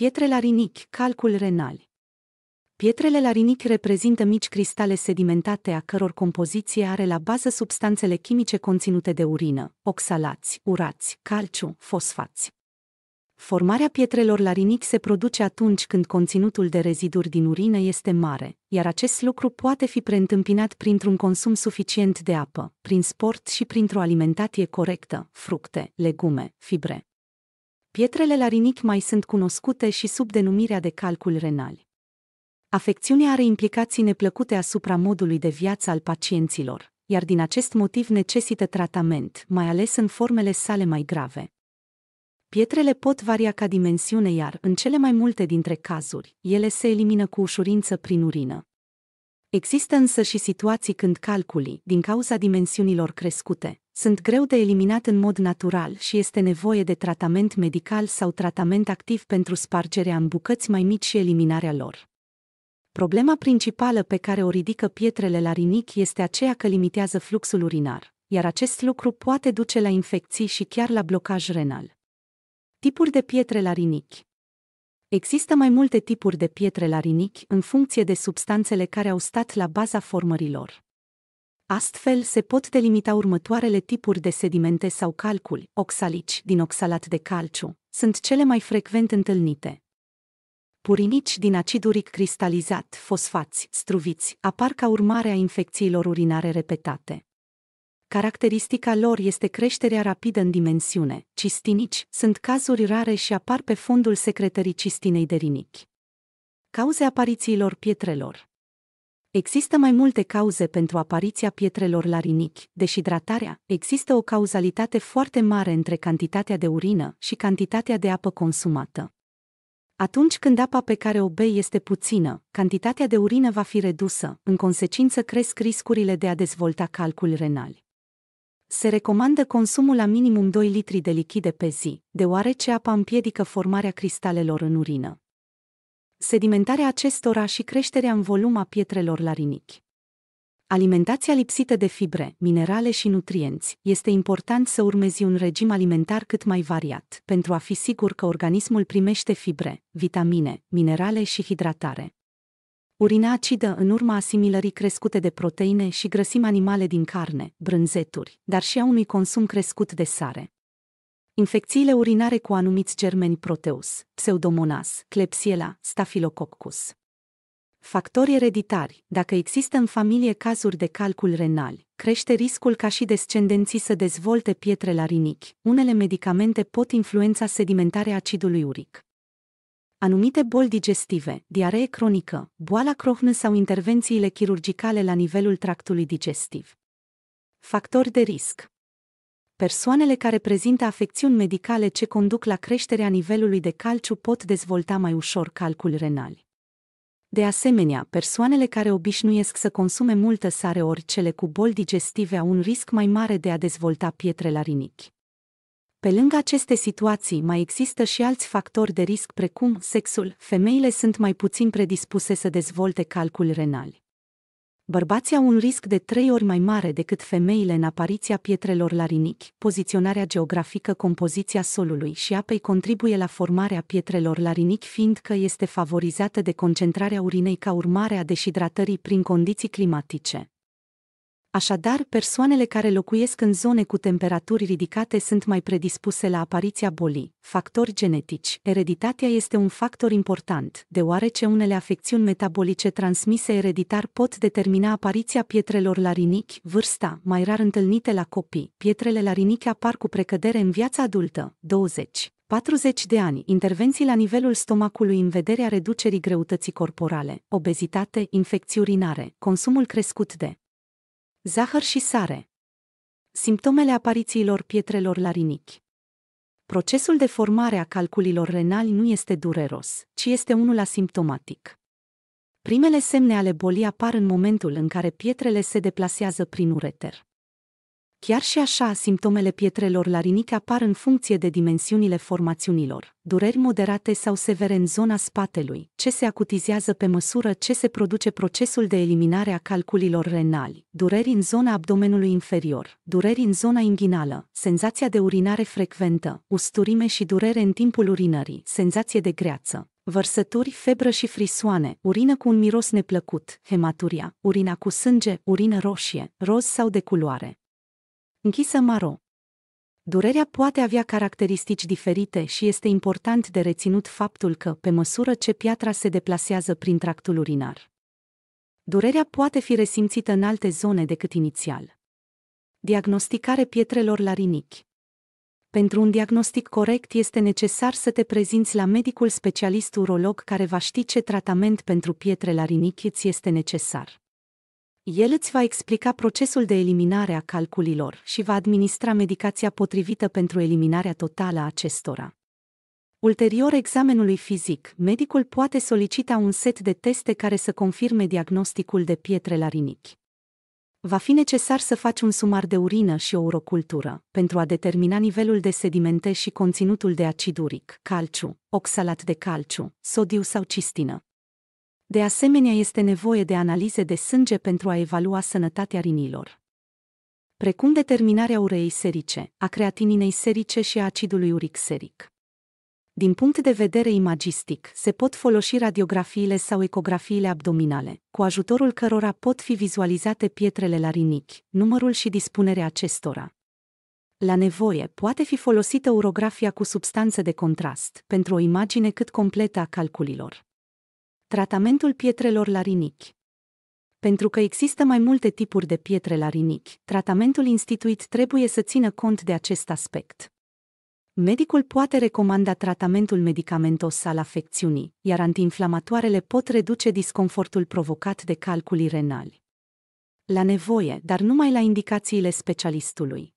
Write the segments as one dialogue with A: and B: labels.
A: Pietre la rinichi, calcul renal. Pietrele la rinic reprezintă mici cristale sedimentate a căror compoziție are la bază substanțele chimice conținute de urină, oxalați, urați, calciu, fosfați. Formarea pietrelor la rinic se produce atunci când conținutul de reziduri din urină este mare, iar acest lucru poate fi preîntâmpinat printr-un consum suficient de apă, prin sport și printr-o alimentație corectă, fructe, legume, fibre. Pietrele la rinichi mai sunt cunoscute și sub denumirea de calcul renal. Afecțiunea are implicații neplăcute asupra modului de viață al pacienților, iar din acest motiv necesită tratament, mai ales în formele sale mai grave. Pietrele pot varia ca dimensiune, iar, în cele mai multe dintre cazuri, ele se elimină cu ușurință prin urină. Există însă și situații când calculii, din cauza dimensiunilor crescute, sunt greu de eliminat în mod natural și este nevoie de tratament medical sau tratament activ pentru spargerea în bucăți mai mici și eliminarea lor. Problema principală pe care o ridică pietrele la rinic este aceea că limitează fluxul urinar, iar acest lucru poate duce la infecții și chiar la blocaj renal. Tipuri de pietre la rinichi Există mai multe tipuri de pietre rinichi în funcție de substanțele care au stat la baza formărilor. Astfel se pot delimita următoarele tipuri de sedimente sau calculi, oxalici din oxalat de calciu, sunt cele mai frecvent întâlnite. Purinici din acid uric cristalizat, fosfați, struviți, apar ca urmare a infecțiilor urinare repetate. Caracteristica lor este creșterea rapidă în dimensiune. Cistinici sunt cazuri rare și apar pe fundul secretării cistinei de rinichi. Cauze aparițiilor pietrelor Există mai multe cauze pentru apariția pietrelor la rinichi, deși hidratarea, există o cauzalitate foarte mare între cantitatea de urină și cantitatea de apă consumată. Atunci când apa pe care o bei este puțină, cantitatea de urină va fi redusă, în consecință cresc riscurile de a dezvolta calcul renali. Se recomandă consumul la minimum 2 litri de lichide pe zi, deoarece apa împiedică formarea cristalelor în urină. Sedimentarea acestora și creșterea în volum a pietrelor rinichi. Alimentația lipsită de fibre, minerale și nutrienți, este important să urmezi un regim alimentar cât mai variat, pentru a fi sigur că organismul primește fibre, vitamine, minerale și hidratare urina acidă în urma asimilării crescute de proteine și grăsimi animale din carne, brânzeturi, dar și a unui consum crescut de sare. Infecțiile urinare cu anumiți germeni proteus, pseudomonas, clepsiela, stafilococcus. Factori ereditari, dacă există în familie cazuri de calcul renal, crește riscul ca și descendenții să dezvolte pietre la rinichi. Unele medicamente pot influența sedimentarea acidului uric. Anumite boli digestive, diaree cronică, boala Crohn sau intervențiile chirurgicale la nivelul tractului digestiv. Factori de risc Persoanele care prezintă afecțiuni medicale ce conduc la creșterea nivelului de calciu pot dezvolta mai ușor calcul renali. De asemenea, persoanele care obișnuiesc să consume multă sare ori cele cu boli digestive au un risc mai mare de a dezvolta pietre la rinichi. Pe lângă aceste situații mai există și alți factori de risc precum sexul, femeile sunt mai puțin predispuse să dezvolte calcul renal. Bărbații au un risc de trei ori mai mare decât femeile în apariția pietrelor rinichi, Poziționarea geografică, compoziția solului și apei contribuie la formarea pietrelor rinichi fiindcă este favorizată de concentrarea urinei ca urmare a deshidratării prin condiții climatice. Așadar, persoanele care locuiesc în zone cu temperaturi ridicate sunt mai predispuse la apariția bolii. Factori genetici. Ereditatea este un factor important, deoarece unele afecțiuni metabolice transmise ereditar pot determina apariția pietrelor la rinichi, vârsta mai rar întâlnite la copii. Pietrele la rinichi apar cu precădere în viața adultă. 20. 40 de ani, intervenții la nivelul stomacului în vederea reducerii greutății corporale, obezitate, infecții urinare, consumul crescut de Zahăr și sare. Simptomele aparițiilor pietrelor rinichi. Procesul de formare a calculilor renali nu este dureros, ci este unul asimptomatic. Primele semne ale bolii apar în momentul în care pietrele se deplasează prin ureter. Chiar și așa, simptomele pietrelor larinice apar în funcție de dimensiunile formațiunilor, dureri moderate sau severe în zona spatelui, ce se acutizează pe măsură ce se produce procesul de eliminare a calculilor renali, dureri în zona abdomenului inferior, dureri în zona inghinală, senzația de urinare frecventă, usturime și durere în timpul urinării, senzație de greață, vărsături, febră și frisoane, urină cu un miros neplăcut, hematuria, urina cu sânge, urină roșie, roz sau de culoare, Închisă maro. Durerea poate avea caracteristici diferite și este important de reținut faptul că, pe măsură ce piatra se deplasează prin tractul urinar, durerea poate fi resimțită în alte zone decât inițial. Diagnosticare pietrelor rinichi pentru un diagnostic corect este necesar să te prezinți la medicul specialist urolog care va ști ce tratament pentru pietre rinichi îți este necesar. El îți va explica procesul de eliminare a calculilor și va administra medicația potrivită pentru eliminarea totală a acestora. Ulterior examenului fizic, medicul poate solicita un set de teste care să confirme diagnosticul de pietre la rinichi. Va fi necesar să faci un sumar de urină și o urocultură, pentru a determina nivelul de sedimente și conținutul de acid uric, calciu, oxalat de calciu, sodiu sau cistină. De asemenea, este nevoie de analize de sânge pentru a evalua sănătatea rinilor. Precum determinarea ureii serice, a creatininei serice și a acidului uric seric. Din punct de vedere imagistic, se pot folosi radiografiile sau ecografiile abdominale, cu ajutorul cărora pot fi vizualizate pietrele la rinichi, numărul și dispunerea acestora. La nevoie, poate fi folosită urografia cu substanțe de contrast, pentru o imagine cât completă a calculilor. Tratamentul pietrelor la rinichi pentru că există mai multe tipuri de pietre la rinichi, tratamentul instituit trebuie să țină cont de acest aspect. Medicul poate recomanda tratamentul medicamentos al afecțiunii, iar antiinflamatoarele pot reduce disconfortul provocat de calculii renali. La nevoie, dar numai la indicațiile specialistului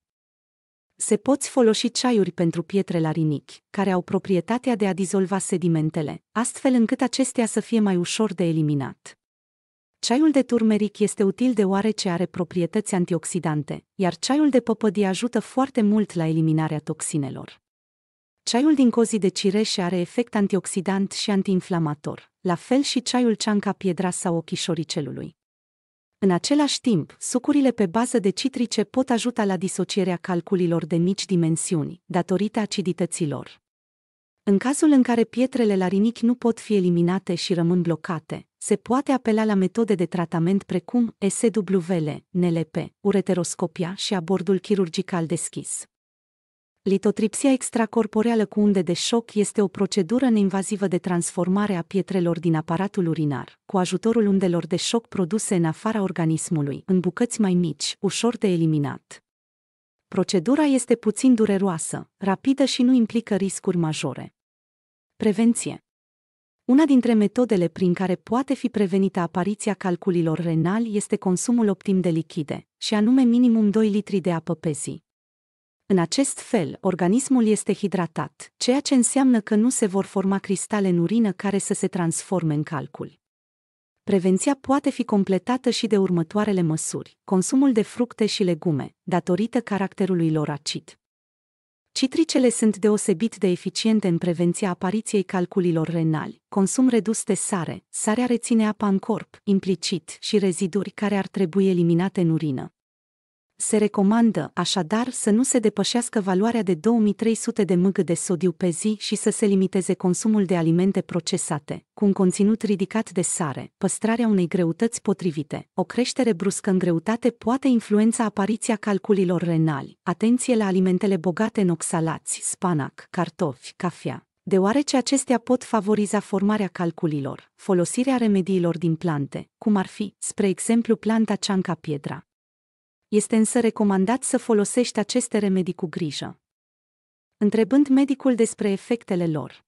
A: se poți folosi ceaiuri pentru pietre la rinichi, care au proprietatea de a dizolva sedimentele, astfel încât acestea să fie mai ușor de eliminat. Ceaiul de turmeric este util deoarece are proprietăți antioxidante, iar ceaiul de păpădie ajută foarte mult la eliminarea toxinelor. Ceaiul din cozi de cireșe are efect antioxidant și antiinflamator, la fel și ceaiul ceanca piedra sau ochișoricelului. În același timp, sucurile pe bază de citrice pot ajuta la disocierea calculilor de mici dimensiuni, datorită acidităților. În cazul în care pietrele la rinichi nu pot fi eliminate și rămân blocate, se poate apela la metode de tratament precum SWL, NLP, ureteroscopia și abordul chirurgical deschis. Litotripsia extracorporeală cu unde de șoc este o procedură neinvazivă de transformare a pietrelor din aparatul urinar, cu ajutorul undelor de șoc produse în afara organismului, în bucăți mai mici, ușor de eliminat. Procedura este puțin dureroasă, rapidă și nu implică riscuri majore. Prevenție una dintre metodele prin care poate fi prevenită apariția calculilor renali este consumul optim de lichide, și anume minimum 2 litri de apă pe zi. În acest fel, organismul este hidratat, ceea ce înseamnă că nu se vor forma cristale în urină care să se transforme în calcul. Prevenția poate fi completată și de următoarele măsuri: consumul de fructe și legume, datorită caracterului lor acid. Citricele sunt deosebit de eficiente în prevenția apariției calculilor renali, consum redus de sare, sarea reține apa în corp, implicit, și reziduri care ar trebui eliminate în urină. Se recomandă, așadar, să nu se depășească valoarea de 2300 de mg de sodiu pe zi și să se limiteze consumul de alimente procesate, cu un conținut ridicat de sare, păstrarea unei greutăți potrivite. O creștere bruscă în greutate poate influența apariția calculilor renali. Atenție la alimentele bogate în oxalați, spanac, cartofi, cafea deoarece acestea pot favoriza formarea calculilor, folosirea remediilor din plante, cum ar fi, spre exemplu, planta cianca piedra, este însă recomandat să folosești aceste remedii cu grijă. Întrebând medicul despre efectele lor.